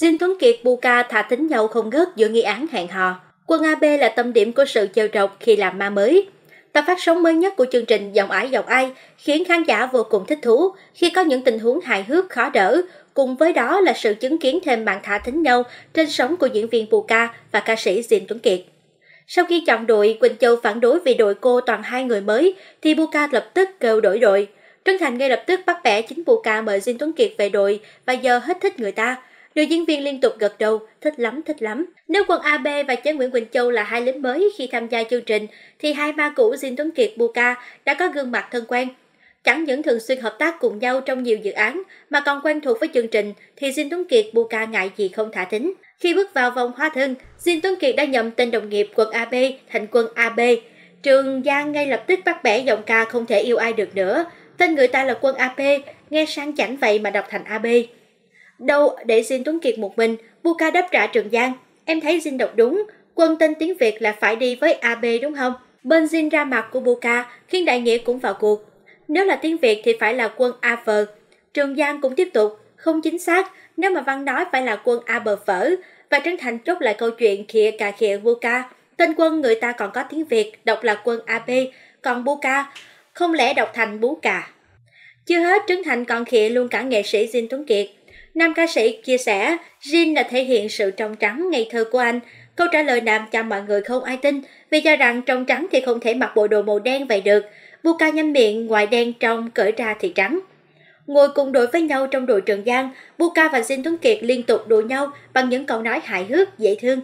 Jin Tuấn Kiệt Buka thả tính nhau không gớt giữa nghi án hẹn hò. Quân AB là tâm điểm của sự trêu trọc khi làm ma mới. Tập phát sóng mới nhất của chương trình Dòng ải dòng ai khiến khán giả vô cùng thích thú khi có những tình huống hài hước khó đỡ, cùng với đó là sự chứng kiến thêm màn thả thính nhau trên sóng của diễn viên Buka và ca sĩ Jin Tuấn Kiệt. Sau khi chọn đội, Quỳnh Châu phản đối vì đội cô toàn hai người mới, thì Buka lập tức kêu đổi đội. Trân Thành ngay lập tức bắt bẻ chính Buka mời Jin Tuấn Kiệt về đội và giờ hết thích người ta, Nữ diễn viên liên tục gật đầu, thích lắm, thích lắm. Nếu quân AB và chế Nguyễn Quỳnh Châu là hai lính mới khi tham gia chương trình, thì hai ma cũ Jin Tuấn Kiệt Buka đã có gương mặt thân quen. Chẳng những thường xuyên hợp tác cùng nhau trong nhiều dự án, mà còn quen thuộc với chương trình, thì Jin Tuấn Kiệt Buka ngại gì không thả tính. Khi bước vào vòng hóa thân, Jin Tuấn Kiệt đã nhầm tên đồng nghiệp quân AB thành quân AB. Trường Giang ngay lập tức bắt bẻ giọng ca không thể yêu ai được nữa. Tên người ta là quân AP, nghe sang chảnh vậy mà đọc thành AB. Đâu để Jin Tuấn Kiệt một mình, Buka đáp trả Trường Giang. Em thấy Jin đọc đúng, quân tên tiếng Việt là phải đi với AB đúng không? Bên Jin ra mặt của Buka khiến Đại Nghĩa cũng vào cuộc. Nếu là tiếng Việt thì phải là quân A AV. Trường Giang cũng tiếp tục, không chính xác, nếu mà Văn nói phải là quân A bờ phở và Trấn Thành chốt lại câu chuyện khịa cà khịa Buka. Tên quân người ta còn có tiếng Việt, đọc là quân AB, còn Buka không lẽ đọc thành bú cà. Chưa hết Trấn Thành còn khịa luôn cả nghệ sĩ Jin Tuấn Kiệt Nam ca sĩ chia sẻ, Jin đã thể hiện sự trong trắng ngây thơ của anh. Câu trả lời Nam cho mọi người không ai tin vì cho rằng trong trắng thì không thể mặc bộ đồ màu đen vậy được. Buka nhắm miệng, ngoài đen trong, cởi ra thì trắng. Ngồi cùng đội với nhau trong đội Trường Giang, Buka và Jin Tuấn Kiệt liên tục đùa nhau bằng những câu nói hài hước, dễ thương.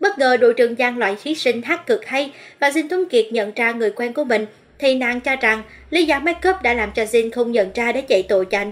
Bất ngờ đội Trường Giang loại thí sinh hát cực hay và Jin Tuấn Kiệt nhận ra người quen của mình thì nàng cho rằng lý do make up đã làm cho Jin không nhận ra để chạy tội cho anh